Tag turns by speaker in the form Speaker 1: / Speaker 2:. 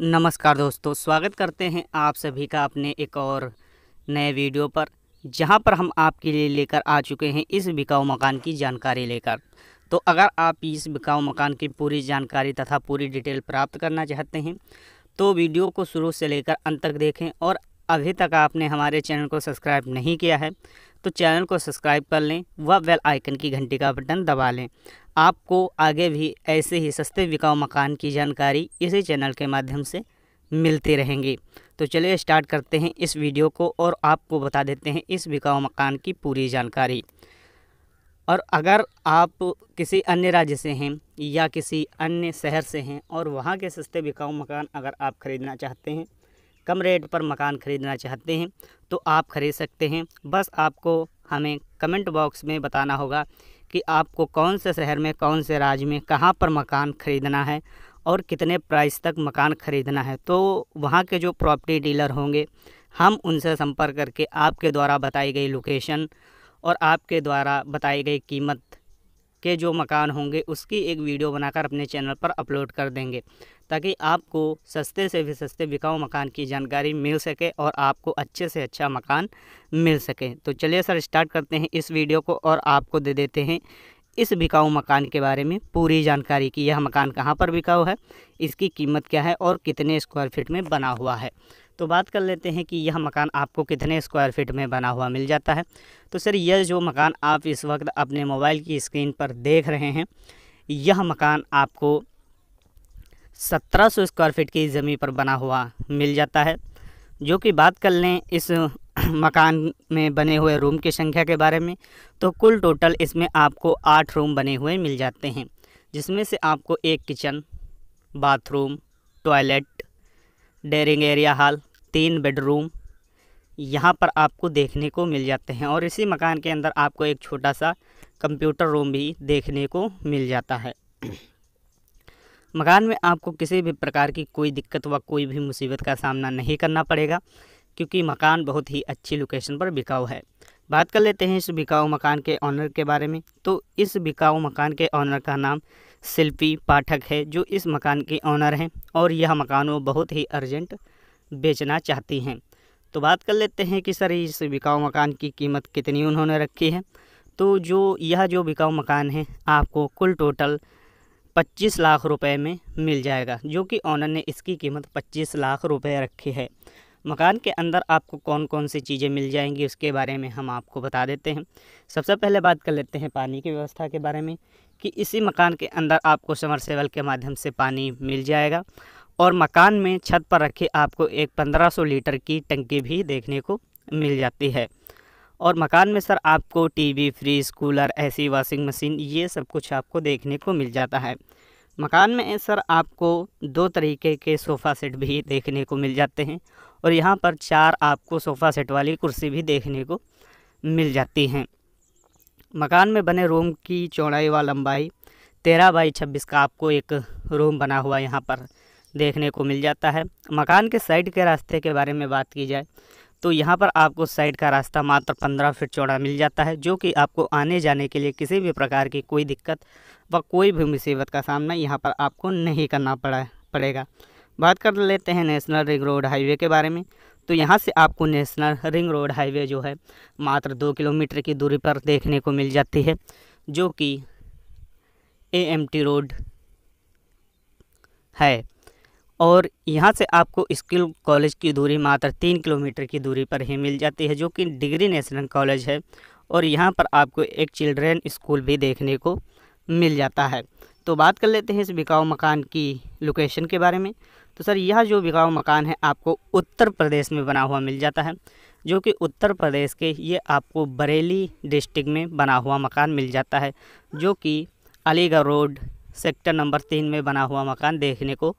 Speaker 1: नमस्कार दोस्तों स्वागत करते हैं आप सभी का अपने एक और नए वीडियो पर जहां पर हम आपके लिए लेकर आ चुके हैं इस बिकाऊ मकान की जानकारी लेकर तो अगर आप इस बिकाऊ मकान की पूरी जानकारी तथा पूरी डिटेल प्राप्त करना चाहते हैं तो वीडियो को शुरू से लेकर अंत तक देखें और अभी तक आपने हमारे चैनल को सब्सक्राइब नहीं किया है तो चैनल को सब्सक्राइब कर लें व बेल आइकन की घंटी का बटन दबा लें आपको आगे भी ऐसे ही सस्ते बिकाऊ मकान की जानकारी इसी चैनल के माध्यम से मिलती रहेंगी तो चलिए स्टार्ट करते हैं इस वीडियो को और आपको बता देते हैं इस बिकाऊ मकान की पूरी जानकारी और अगर आप किसी अन्य राज्य से हैं या किसी अन्य शहर से हैं और वहाँ के सस्ते बिकाऊ मकान अगर आप ख़रीदना चाहते हैं कम रेट पर मकान ख़रीदना चाहते हैं तो आप ख़रीद सकते हैं बस आपको हमें कमेंट बॉक्स में बताना होगा कि आपको कौन से शहर में कौन से राज्य में कहाँ पर मकान ख़रीदना है और कितने प्राइस तक मकान ख़रीदना है तो वहाँ के जो प्रॉपर्टी डीलर होंगे हम उनसे संपर्क करके आपके द्वारा बताई गई लोकेशन और आपके द्वारा बताई गई कीमत के जो मकान होंगे उसकी एक वीडियो बनाकर अपने चैनल पर अपलोड कर देंगे ताकि आपको सस्ते से भी सस्ते बिकाऊ मकान की जानकारी मिल सके और आपको अच्छे से अच्छा मकान मिल सके तो चलिए सर स्टार्ट करते हैं इस वीडियो को और आपको दे देते हैं इस बिकाऊ मकान के बारे में पूरी जानकारी कि यह मकान कहाँ पर बिकाऊ है इसकी कीमत क्या है और कितने स्क्वायर फीट में बना हुआ है तो बात कर लेते हैं कि यह मकान आपको कितने स्क्वायर फीट में बना हुआ मिल जाता है तो सर यह जो मकान आप इस वक्त अपने मोबाइल की स्क्रीन पर देख रहे हैं यह मकान आपको 1700 स्क्वायर फीट की ज़मीन पर बना हुआ मिल जाता है जो कि बात कर लें इस मकान में बने हुए रूम की संख्या के बारे में तो कुल टोटल इसमें आपको आठ रूम बने हुए मिल जाते हैं जिसमें से आपको एक kitchen bathroom toilet dining area hall तीन बेडरूम यहाँ पर आपको देखने को मिल जाते हैं और इसी मकान के अंदर आपको एक छोटा सा कंप्यूटर रूम भी देखने को मिल जाता है मकान में आपको किसी भी प्रकार की कोई दिक्कत व कोई भी मुसीबत का सामना नहीं करना पड़ेगा क्योंकि मकान बहुत ही अच्छी लोकेशन पर बिकाऊ है बात कर लेते हैं इस बिकाऊ मकान के ऑनर के बारे में तो इस बिकाऊ मकान के ऑनर का नाम शिल्पी पाठक है जो इस मकान के ऑनर हैं और यह मकान वो बहुत ही अर्जेंट बेचना चाहती हैं तो बात कर लेते हैं कि सर इस बिकाऊ मकान की कीमत कितनी उन्होंने रखी है तो जो यह जो बिकाऊ मकान है आपको कुल टोटल 25 लाख रुपए में मिल जाएगा जो कि ऑनर ने इसकी कीमत 25 लाख रुपए रखी है मकान के अंदर आपको कौन कौन सी चीज़ें मिल जाएंगी उसके बारे में हम आपको बता देते हैं सबसे पहले बात कर लेते हैं पानी की व्यवस्था के बारे में कि इसी मकान के अंदर आपको सेवल के माध्यम से पानी मिल जाएगा और मकान में छत पर रखे आपको एक 1500 लीटर की टंकी भी देखने को मिल जाती है और मकान में सर आपको TV fridge cooler a washing machine ये सब कुछ आपको देखने को मिल जाता है मकान में सर आपको दो तरीके के सोफ़ा सेट भी देखने को मिल जाते हैं और यहाँ पर चार आपको सोफ़ा सेट वाली कुर्सी भी देखने को मिल जाती हैं मकान में बने रूम की चौड़ाई व लंबाई तेरह बाई छब्बीस का आपको एक रूम बना हुआ यहाँ पर देखने को मिल जाता है मकान के साइड के रास्ते के बारे में बात की जाए तो यहाँ पर आपको साइड का रास्ता मात्र पंद्रह फीट चौड़ा मिल जाता है जो कि आपको आने जाने के लिए किसी भी प्रकार की कोई दिक्कत व कोई भी मुसीबत का सामना यहाँ पर आपको नहीं करना पड़ा पड़ेगा बात कर लेते हैं नेशनल रिंग रोड हाईवे के बारे में तो यहाँ से आपको नेशनल रिंग रोड हाईवे जो है मात्र दो किलोमीटर की दूरी पर देखने को मिल जाती है जो कि ए एम टी रोड है और यहाँ से आपको स्किल कॉलेज की दूरी मात्र तीन किलोमीटर की दूरी पर ही मिल जाती है जो कि डिग्री नेशनल कॉलेज है और यहाँ पर आपको एक चिल्ड्रेन स्कूल भी देखने को मिल जाता है तो बात कर लेते हैं इस बिकाऊ मकान की लोकेशन के बारे में तो सर यह जो बिकाऊ मकान है आपको उत्तर प्रदेश में बना हुआ मिल जाता है जो कि उत्तर प्रदेश के ये आपको बरेली डिस्ट्रिक्ट में बना हुआ मकान मिल जाता है जो कि अलीगढ़ रोड सेक्टर नंबर तीन में बना हुआ मकान देखने को